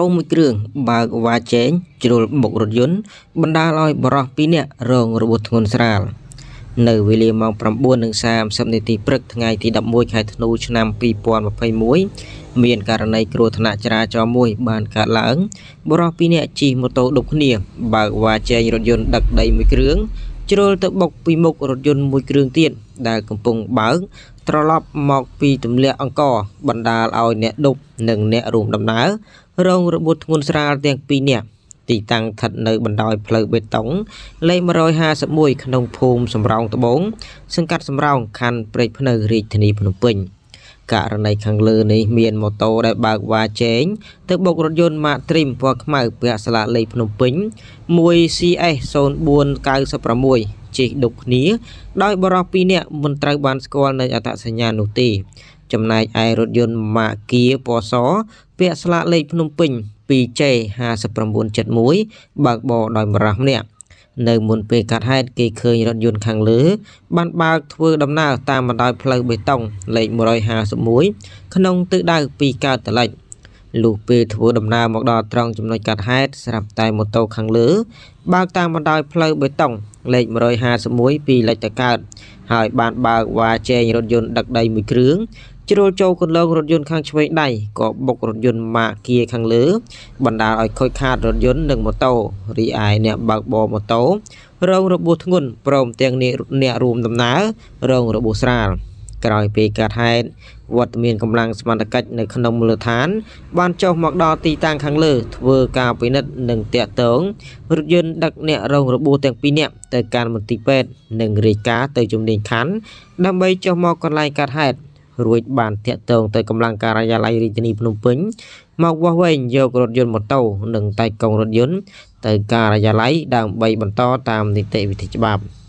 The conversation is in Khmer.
តូមួយគ្រឿងបើកវ៉ាជែងជ្រុលបុករថយន្តបណ្ដាលឲ្យបរោះ2នាក់រងរបួសធ្ងន់ស្រាលនៅវេលាម៉ោង9:30នាទីព្រឹកថ្ងៃទី11ខែធ្នូឆ្នាំ2021មានករណីគ្រោះថ្នាក់ចរាចរណ៍មួយបានកើតឡើង បរិស2នាក់ជិះម៉ូតូដុបគ្នាបើកវ៉ាជែងរថយន្តដឹកដីមួយគ្រឿងជ្រុលទៅបុកពីមុខរថយន្តមួយគ្រឿងទៀតដែលកំពុងបើកត្រឡប់មកពីទម្លាក់អង្គរបណ្ដាលឲ្យអ្នកដប់និងអ្នករួមដំណើររងរបួសធ្ងន់ស្រាលទាំងពីរនាក់ទីតាំងស្ថិតនៅបណ្ដោយផ្លូវបេតុងលេខ151ក្នុងភូមិសំរោងត្បូងសង្កាត់សំរោងខណ្ឌព្រែកភ្នៅរាជធានីភ្នំពេញ។ករណីខាងលើនេះមានម៉ូតូដែលបើកវ៉ាជែងទៅបុករថយន្ត Mack Trim ពណ៌ខ្មៅពាក់ស្លាកលេខភ្នំពេញ 1CS0496 ជិះដុកគ្នា ដោយ បរិប២នាក់មិនត្រូវបានស្គាល់នៅអត្តសញ្ញាណនោះទេចំណែកឯរថយន្ត Mack Kia ពណ៌សពាក់ស្លាកលេខភ្នំពេញ 2J5971 បើកបរដោយម្រាស់ម្នាក់នៅមុនពេលកាត់ហេតុគេឃើញរថយន្តខាងលើបានបើកធ្វើដំណើរតាមបណ្ដោយផ្លូវបេតុងលេខ151ក្នុងទិសដៅពីកើតទៅលិចលុះពេលធ្វើដំណើរមកដល់ត្រង់ចំណុចកាត់ហេតុស្រាប់តែម៉ូតូខាងលើ បើកតាមបណ្ដោយផ្លូវបេតុងលេខ151ពីលិចទៅកើតហើយបានបើកវ៉ាជែងរថយន្តដឹកដីមួយគ្រឿងជ្រុលចូលកន្លងរថយន្តខាងឆ្វេងដៃក៏បុករថយន្តម៉ាកៀខាងលើ បណ្ដាលឲ្យខូចខាតរថយន្តនិងម៉ូតូរីឯអ្នកបើកបរម៉ូតូរងរបួសធ្ងន់ព្រមទាំងអ្នករួមដំណើររងរបួសស្រាល ក្រោយពេលកើតហេតុវត្តមានកម្លាំងសមត្ថកិច្ចនៅក្នុងមូលដ្ឋានបានចុះមកដល់ទីតាំងខាងលើធ្វើការពិនិត្យនិងតាក់ទងរថយន្តដឹកអ្នករងរបួសទាំងពីរនាក់ទៅកាន់មន្ទីរពេទ្យនិងរាយការណ៍ទៅជំនាញខណ្ឌដើម្បីចុះមកកន្លែងកើតហេតុរួចបានតាក់ទងទៅកម្លាំងការិយាល័យរាជធានីភ្នំពេញមកវាស់វែងយករថយន្តម៉ូតូនិងតែកង់រថយន្តទៅការិយាល័យដើម្បីបន្តតាមនីតិវិធីច្បាប់។